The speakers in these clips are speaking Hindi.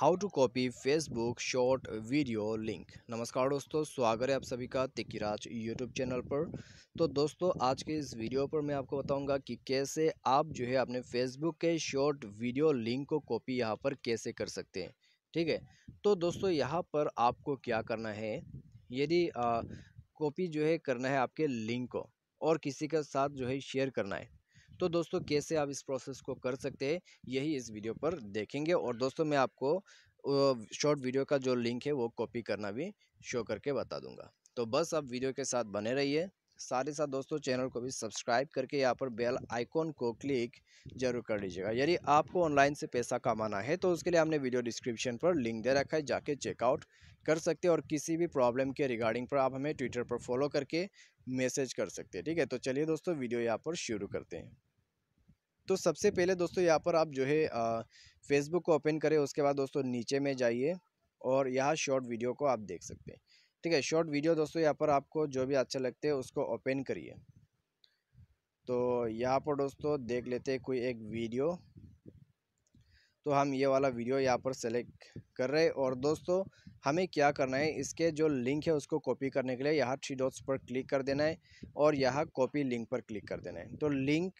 how to copy Facebook short video link नमस्कार दोस्तों स्वागत है आप सभी का तिकीराज यूट्यूब चैनल पर तो दोस्तों आज के इस वीडियो पर मैं आपको बताऊंगा कि कैसे आप जो है अपने फेसबुक के शॉर्ट वीडियो लिंक को कॉपी यहां पर कैसे कर सकते हैं ठीक है तो दोस्तों यहाँ पर आपको क्या करना है यदि कॉपी जो है करना है आपके लिंक को और किसी के साथ जो है शेयर करना है तो दोस्तों कैसे आप इस प्रोसेस को कर सकते हैं यही इस वीडियो पर देखेंगे और दोस्तों मैं आपको शॉर्ट वीडियो का जो लिंक है वो कॉपी करना भी शो करके बता दूंगा तो बस आप वीडियो के साथ बने रहिए साथ ही साथ दोस्तों चैनल को भी सब्सक्राइब करके यहाँ पर बेल आइकॉन को क्लिक जरूर कर लीजिएगा यदि आपको ऑनलाइन से पैसा कमाना है तो उसके लिए हमने वीडियो डिस्क्रिप्शन पर लिंक दे रखा है जाके चेकआउट कर सकते हैं और किसी भी प्रॉब्लम के रिगार्डिंग पर आप हमें ट्विटर पर फॉलो करके मैसेज कर सकते हैं ठीक है तो चलिए दोस्तों वीडियो यहाँ पर शुरू करते हैं तो सबसे पहले दोस्तों यहाँ पर आप जो है फेसबुक को ओपन करें उसके बाद दोस्तों नीचे में जाइए और यहाँ शॉर्ट वीडियो को आप देख सकते हैं ठीक है शॉर्ट वीडियो दोस्तों यहाँ पर आपको जो भी अच्छा लगते हैं उसको ओपन करिए तो यहाँ पर दोस्तों देख लेते हैं कोई एक वीडियो तो हम ये वाला वीडियो यहाँ पर सेलेक्ट कर रहे हैं और दोस्तों हमें क्या करना है इसके जो लिंक है उसको कॉपी करने के लिए यहाँ थ्री डॉट्स पर क्लिक कर देना है और यहाँ कॉपी लिंक पर क्लिक कर देना है तो लिंक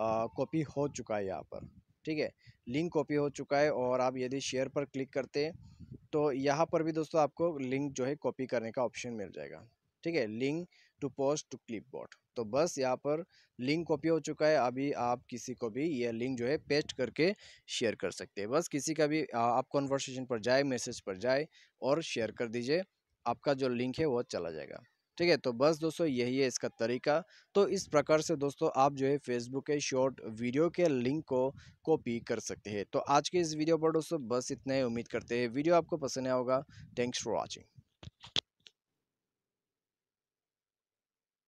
कॉपी हो चुका है यहाँ पर ठीक है लिंक कॉपी हो चुका है और आप यदि शेयर पर क्लिक करते हैं तो यहाँ पर भी दोस्तों आपको लिंक जो है कॉपी करने का ऑप्शन मिल जाएगा ठीक है link to post to clip तो बस यहाँ पर लिंक कॉपी हो चुका है अभी आप किसी को भी यह लिंक जो है पेस्ट करके शेयर कर सकते हैं बस किसी का भी आप कॉन्वर्सेशन पर जाए मैसेज पर जाए और शेयर कर दीजिए आपका जो लिंक है वो चला जाएगा ठीक है तो बस दोस्तों यही है इसका तरीका तो इस प्रकार से दोस्तों आप जो है फेसबुक के शॉर्ट वीडियो के लिंक को कॉपी कर सकते हैं तो आज के इस वीडियो पर दोस्तों बस इतना ही उम्मीद करते हैं वीडियो आपको पसंद आया होगा थैंक्स फॉर वॉचिंग